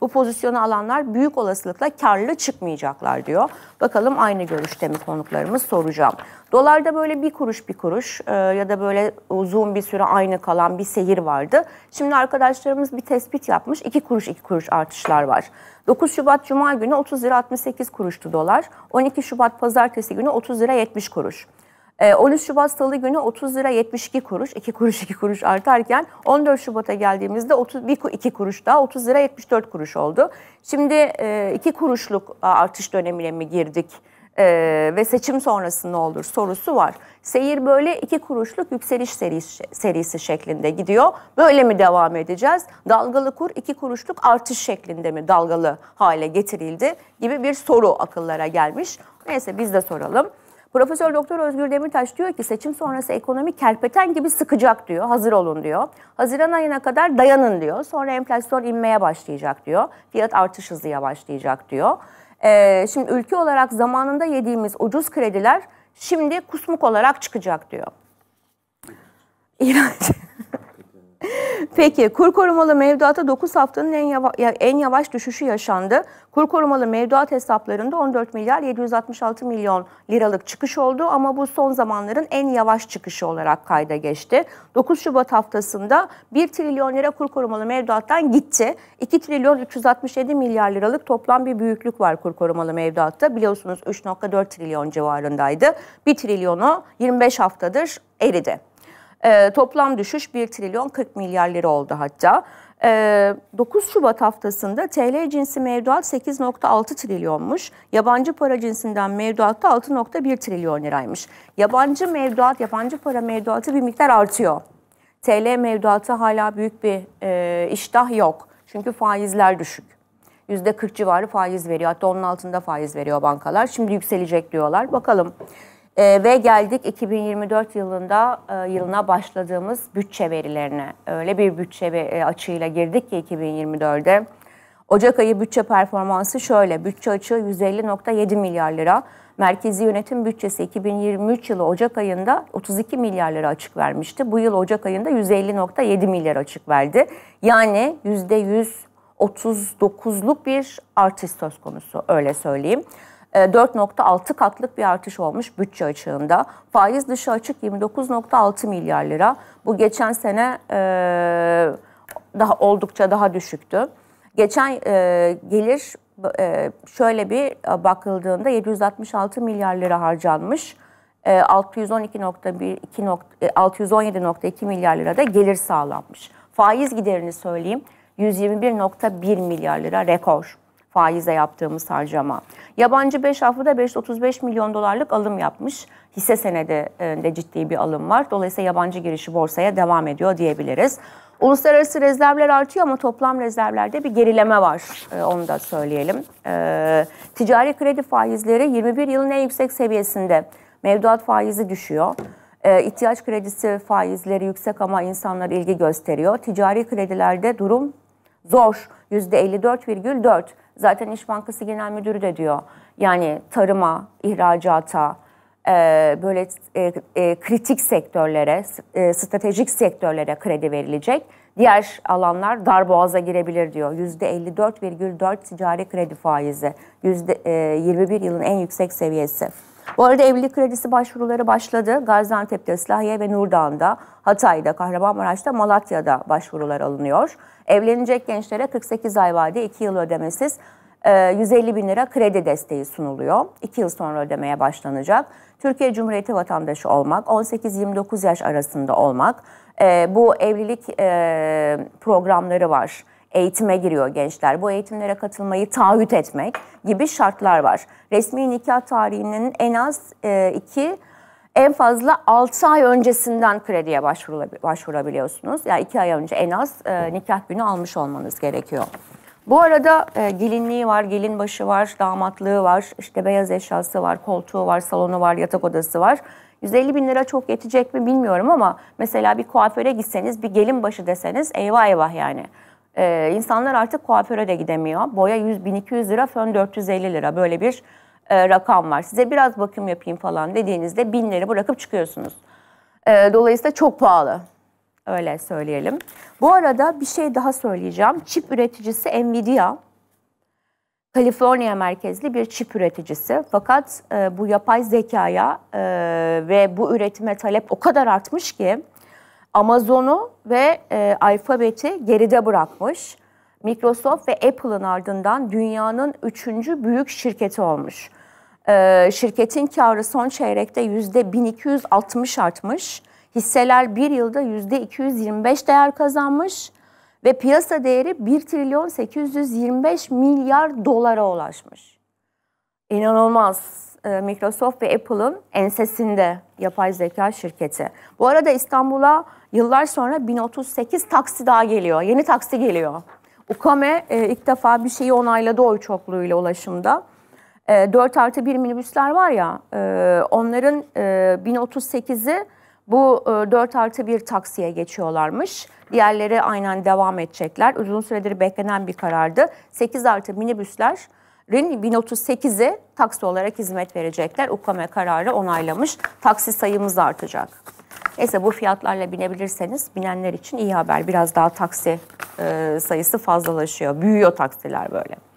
Bu pozisyonu alanlar büyük olasılıkla karlı çıkmayacaklar diyor. Bakalım aynı görüşte mi konuklarımız soracağım. Dolarda böyle bir kuruş bir kuruş e, ya da böyle uzun bir süre aynı kalan bir seyir vardı. Şimdi arkadaşlarımız bir tespit yapmış. 2 kuruş 2 kuruş artışlar var. 9 Şubat Cuma günü 30 lira 68 kuruştu dolar. 12 Şubat Pazartesi günü 30 lira 70 kuruş. 13 ee, Şubat Salı günü 30 lira 72 kuruş, 2 kuruş 2 kuruş artarken 14 Şubat'a geldiğimizde 32 kuruş daha 30 lira 74 kuruş oldu. Şimdi 2 e, kuruşluk artış dönemine mi girdik? E, ve seçim sonrası ne olur sorusu var. Seyir böyle iki kuruşluk yükseliş serisi, şeklinde gidiyor. Böyle mi devam edeceğiz? Dalgalı kur iki kuruşluk artış şeklinde mi dalgalı hale getirildi gibi bir soru akıllara gelmiş. Neyse biz de soralım. Profesör Doktor Özgür Demirtaş diyor ki seçim sonrası ekonomi kerpeten gibi sıkacak diyor. Hazır olun diyor. Haziran ayına kadar dayanın diyor. Sonra enflasyon inmeye başlayacak diyor. Fiyat artış hızı yavaşlayacak diyor. Ee, şimdi ülke olarak zamanında yediğimiz ucuz krediler şimdi kusmuk olarak çıkacak diyor. İğrenç. Peki kur korumalı mevduata 9 haftanın en yavaş, en yavaş düşüşü yaşandı. Kur korumalı mevduat hesaplarında 14 milyar 766 milyon liralık çıkış oldu ama bu son zamanların en yavaş çıkışı olarak kayda geçti. 9 Şubat haftasında 1 trilyon lira kur korumalı mevduattan gitti. 2 trilyon 367 milyar liralık toplam bir büyüklük var kur korumalı mevduatta. Biliyorsunuz 3.4 trilyon civarındaydı. 1 trilyonu 25 haftadır eridi. E, toplam düşüş 1 trilyon 40 milyar lira oldu hatta. E, ee, 9 Şubat haftasında TL cinsi mevduat 8.6 trilyonmuş. Yabancı para cinsinden mevduatta 6.1 trilyon liraymış. Yabancı mevduat, yabancı para mevduatı bir miktar artıyor. TL mevduatı hala büyük bir e, iştah yok. Çünkü faizler düşük. %40 civarı faiz veriyor. Hatta onun altında faiz veriyor bankalar. Şimdi yükselecek diyorlar. Bakalım. E, ve geldik 2024 yılında e, yılına başladığımız bütçe verilerine. Öyle bir bütçe e, açığıyla girdik ki 2024'de. Ocak ayı bütçe performansı şöyle. Bütçe açığı 150.7 milyar lira. Merkezi yönetim bütçesi 2023 yılı Ocak ayında 32 milyar lira açık vermişti. Bu yıl Ocak ayında 150.7 milyar açık verdi. Yani %139'luk bir artış söz konusu öyle söyleyeyim. 4.6 e, katlık bir artış olmuş bütçe açığında. Faiz dışı açık 29.6 milyar lira. Bu geçen sene e, daha oldukça daha düşüktü. Geçen e, gelir şöyle bir bakıldığında 766 milyar lira harcanmış. 617.2 milyar lira da gelir sağlanmış. Faiz giderini söyleyeyim. 121.1 milyar lira rekor. Faize yaptığımız harcama. Yabancı 5 haftada 535 milyon dolarlık alım yapmış. Hisse senedi e, de ciddi bir alım var. Dolayısıyla yabancı girişi borsaya devam ediyor diyebiliriz. Uluslararası rezervler artıyor ama toplam rezervlerde bir gerileme var. E, onu da söyleyelim. E, ticari kredi faizleri 21 yılın en yüksek seviyesinde. Mevduat faizi düşüyor. İhtiyaç kredisi faizleri yüksek ama insanlar ilgi gösteriyor. Ticari kredilerde durum zor. %54,4. Zaten İş Bankası Genel Müdürü de diyor. Yani tarıma, ihracata, e, böyle e, e, kritik sektörlere, e, stratejik sektörlere kredi verilecek. Diğer alanlar dar boğaza girebilir diyor. %54,4 ticari kredi faizi. %21 e, yılın en yüksek seviyesi. Bu arada evlilik kredisi başvuruları başladı. Gaziantep'te, Islahiye ve Nurdağ'da, Hatay'da, Kahramanmaraş'ta, Malatya'da başvurular alınıyor. Evlenecek gençlere 48 ay vade, 2 yıl ödemesiz 150 e, bin lira kredi desteği sunuluyor. 2 yıl sonra ödemeye başlanacak. Türkiye Cumhuriyeti vatandaşı olmak, 18-29 yaş arasında olmak, e, bu evlilik e, programları var eğitime giriyor gençler. Bu eğitimlere katılmayı taahhüt etmek gibi şartlar var. Resmi nikah tarihinin en az e, iki en fazla altı ay öncesinden krediye başvurabiliyorsunuz. Yani iki ay önce en az e, nikah günü almış olmanız gerekiyor. Bu arada e, gelinliği var, gelin başı var, damatlığı var, işte beyaz eşyası var, koltuğu var, salonu var, yatak odası var. 150 bin lira çok yetecek mi bilmiyorum ama mesela bir kuaföre gitseniz bir gelin başı deseniz eyvah eyvah yani. Ee, insanlar artık kuaföre de gidemiyor. Boya 100-1200 lira, fön 450 lira böyle bir e, rakam var. Size biraz bakım yapayım falan dediğinizde binleri bırakıp çıkıyorsunuz. Ee, dolayısıyla çok pahalı. Öyle söyleyelim. Bu arada bir şey daha söyleyeceğim. Çip üreticisi Nvidia. Kaliforniya merkezli bir çip üreticisi. Fakat e, bu yapay zekaya e, ve bu üretime talep o kadar artmış ki Amazon'u ve e, Alphabet'i geride bırakmış. Microsoft ve Apple'ın ardından dünyanın üçüncü büyük şirketi olmuş. E, şirketin karı son çeyrekte yüzde 1260 artmış. Hisseler bir yılda yüzde 225 değer kazanmış ve piyasa değeri 1 trilyon 825 milyar dolara ulaşmış inanılmaz e, Microsoft ve Apple'ın ensesinde yapay zeka şirketi. Bu arada İstanbul'a yıllar sonra 1038 taksi daha geliyor. Yeni taksi geliyor. UKAME e, ilk defa bir şeyi onayladı oy çokluğuyla ulaşımda. 4 e, artı 1 minibüsler var ya onların 1038'i bu 4 artı 1 taksiye geçiyorlarmış. Diğerleri aynen devam edecekler. Uzun süredir beklenen bir karardı. 8 artı minibüsler 1038'e taksi olarak hizmet verecekler. UKM kararı onaylamış. Taksi sayımız artacak. Neyse bu fiyatlarla binebilirseniz binenler için iyi haber. Biraz daha taksi e, sayısı fazlalaşıyor. Büyüyor taksiler böyle.